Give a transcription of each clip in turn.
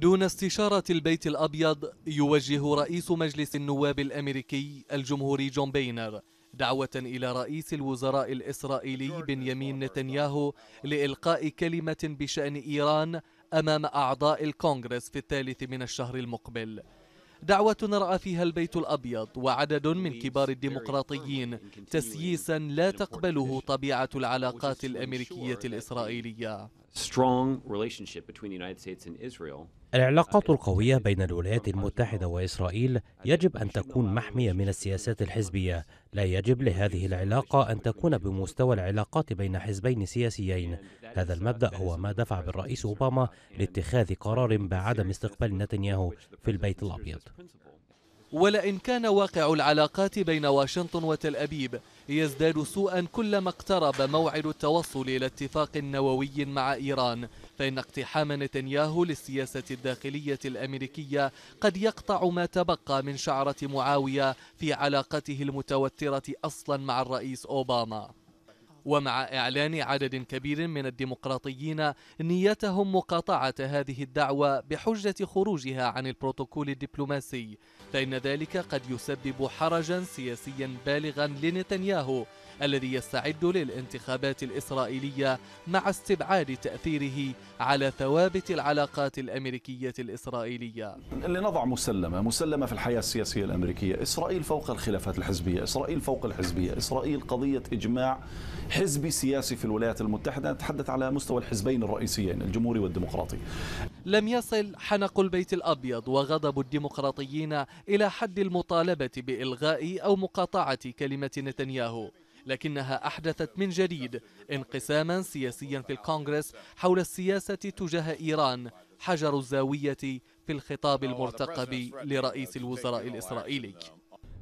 دون استشارة البيت الأبيض يوجه رئيس مجلس النواب الأمريكي الجمهوري جون بينر دعوة إلى رئيس الوزراء الإسرائيلي بنيامين نتنياهو لإلقاء كلمة بشأن إيران أمام أعضاء الكونغرس في الثالث من الشهر المقبل دعوة رأى فيها البيت الأبيض وعدد من كبار الديمقراطيين تسييسا لا تقبله طبيعة العلاقات الأمريكية الإسرائيلية العلاقات القوية بين الولايات المتحدة وإسرائيل يجب أن تكون محمية من السياسات الحزبية، لا يجب لهذه العلاقة أن تكون بمستوى العلاقات بين حزبين سياسيين. هذا المبدأ هو ما دفع بالرئيس أوباما لاتخاذ قرار بعدم استقبال نتنياهو في البيت الأبيض. ولئن كان واقع العلاقات بين واشنطن وتل أبيب يزداد سوءا كلما اقترب موعد التوصل إلى اتفاق نووي مع إيران فإن اقتحام نتنياهو للسياسة الداخلية الأمريكية قد يقطع ما تبقى من شعرة معاوية في علاقته المتوترة أصلا مع الرئيس أوباما ومع إعلان عدد كبير من الديمقراطيين نيتهم مقاطعة هذه الدعوة بحجة خروجها عن البروتوكول الدبلوماسي فإن ذلك قد يسبب حرجا سياسيا بالغا لنتنياهو الذي يستعد للانتخابات الإسرائيلية مع استبعاد تأثيره على ثوابت العلاقات الأمريكية الإسرائيلية لنضع مسلمة مسلمة في الحياة السياسية الأمريكية إسرائيل فوق الخلافات الحزبية إسرائيل فوق الحزبية إسرائيل قضية إجماع حزبي سياسي في الولايات المتحدة نتحدث على مستوى الحزبين الرئيسيين الجمهوري والديمقراطي لم يصل حنق البيت الأبيض وغضب الديمقراطيين إلى حد المطالبة بإلغاء أو مقاطعة كلمة نتنياهو لكنها أحدثت من جديد انقساما سياسيا في الكونغرس حول السياسة تجاه إيران حجر الزاوية في الخطاب المرتقب لرئيس الوزراء الإسرائيلي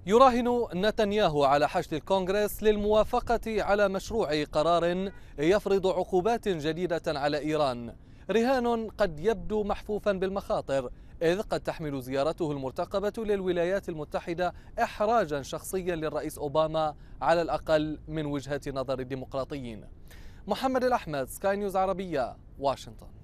يراهن نتنياهو على حشد الكونغرس للموافقة على مشروع قرار يفرض عقوبات جديدة على إيران رهان قد يبدو محفوفا بالمخاطر إذ قد تحمل زيارته المرتقبة للولايات المتحدة إحراجا شخصيا للرئيس أوباما على الأقل من وجهة نظر الديمقراطيين محمد الأحمد سكاي نيوز عربية واشنطن